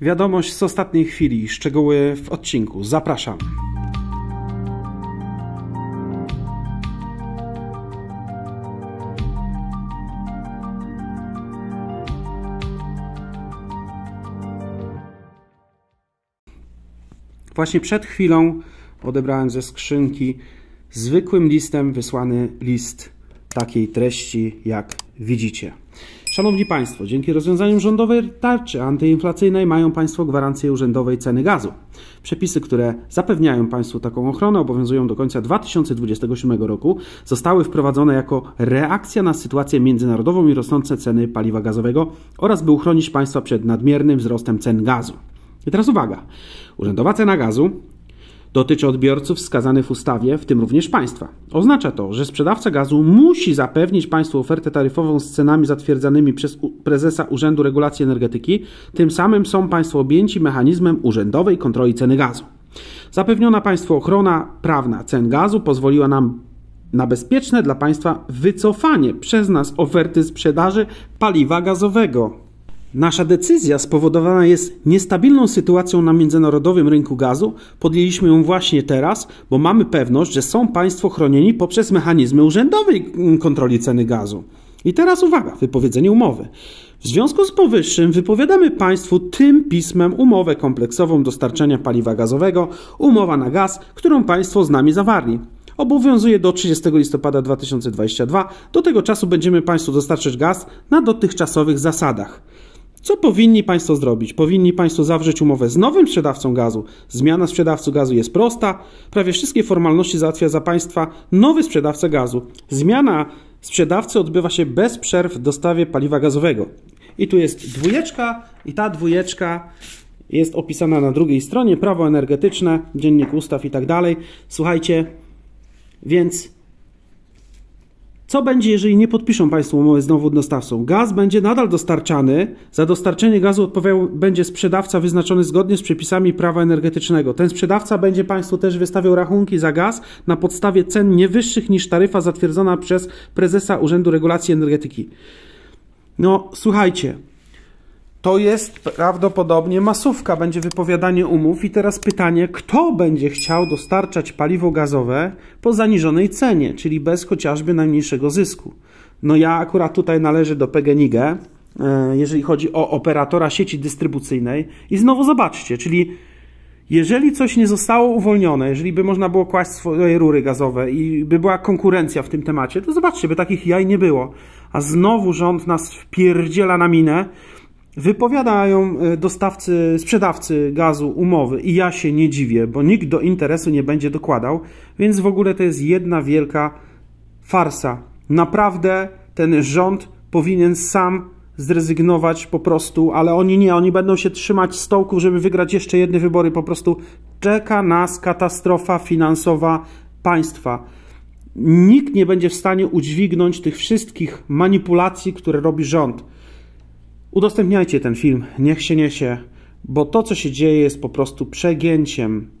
Wiadomość z ostatniej chwili, szczegóły w odcinku. Zapraszam. Właśnie przed chwilą odebrałem ze skrzynki zwykłym listem wysłany list takiej treści, jak widzicie. Szanowni Państwo, dzięki rozwiązaniom rządowej tarczy antyinflacyjnej mają Państwo gwarancję urzędowej ceny gazu. Przepisy, które zapewniają Państwu taką ochronę, obowiązują do końca 2027 roku, zostały wprowadzone jako reakcja na sytuację międzynarodową i rosnące ceny paliwa gazowego oraz by uchronić Państwa przed nadmiernym wzrostem cen gazu. I teraz uwaga. Urzędowa cena gazu dotyczy odbiorców wskazanych w ustawie, w tym również państwa. Oznacza to, że sprzedawca gazu musi zapewnić państwu ofertę taryfową z cenami zatwierdzanymi przez prezesa Urzędu Regulacji Energetyki, tym samym są państwo objęci mechanizmem urzędowej kontroli ceny gazu. Zapewniona państwu ochrona prawna cen gazu pozwoliła nam na bezpieczne dla państwa wycofanie przez nas oferty sprzedaży paliwa gazowego Nasza decyzja spowodowana jest niestabilną sytuacją na międzynarodowym rynku gazu. Podjęliśmy ją właśnie teraz, bo mamy pewność, że są Państwo chronieni poprzez mechanizmy urzędowej mm, kontroli ceny gazu. I teraz uwaga, wypowiedzenie umowy. W związku z powyższym wypowiadamy Państwu tym pismem umowę kompleksową dostarczania paliwa gazowego, umowa na gaz, którą Państwo z nami zawarli obowiązuje do 30 listopada 2022. Do tego czasu będziemy Państwu dostarczać gaz na dotychczasowych zasadach. Co powinni Państwo zrobić? Powinni Państwo zawrzeć umowę z nowym sprzedawcą gazu. Zmiana sprzedawcy gazu jest prosta. Prawie wszystkie formalności załatwia za Państwa nowy sprzedawca gazu. Zmiana sprzedawcy odbywa się bez przerw w dostawie paliwa gazowego. I tu jest dwójeczka, i ta dwójeczka jest opisana na drugiej stronie. Prawo energetyczne, dziennik ustaw i tak dalej. Słuchajcie, więc co będzie, jeżeli nie podpiszą Państwo umowy z dostawcą? Gaz będzie nadal dostarczany. Za dostarczenie gazu odpowiadał będzie sprzedawca wyznaczony zgodnie z przepisami prawa energetycznego. Ten sprzedawca będzie Państwu też wystawiał rachunki za gaz na podstawie cen nie wyższych niż taryfa zatwierdzona przez prezesa Urzędu Regulacji Energetyki. No, słuchajcie, to jest prawdopodobnie masówka, będzie wypowiadanie umów i teraz pytanie, kto będzie chciał dostarczać paliwo gazowe po zaniżonej cenie, czyli bez chociażby najmniejszego zysku. No ja akurat tutaj należę do PGNiG, e, jeżeli chodzi o operatora sieci dystrybucyjnej i znowu zobaczcie, czyli jeżeli coś nie zostało uwolnione, jeżeli by można było kłaść swoje rury gazowe i by była konkurencja w tym temacie, to zobaczcie, by takich jaj nie było. A znowu rząd nas wpierdziela na minę, Wypowiadają e, dostawcy, sprzedawcy gazu umowy i ja się nie dziwię, bo nikt do interesu nie będzie dokładał, więc w ogóle to jest jedna wielka farsa. Naprawdę ten rząd powinien sam zrezygnować po prostu, ale oni nie, oni będą się trzymać stołków, żeby wygrać jeszcze jedne wybory. Po prostu czeka nas katastrofa finansowa państwa. Nikt nie będzie w stanie udźwignąć tych wszystkich manipulacji, które robi rząd. Udostępniajcie ten film, niech się niesie, bo to, co się dzieje, jest po prostu przegięciem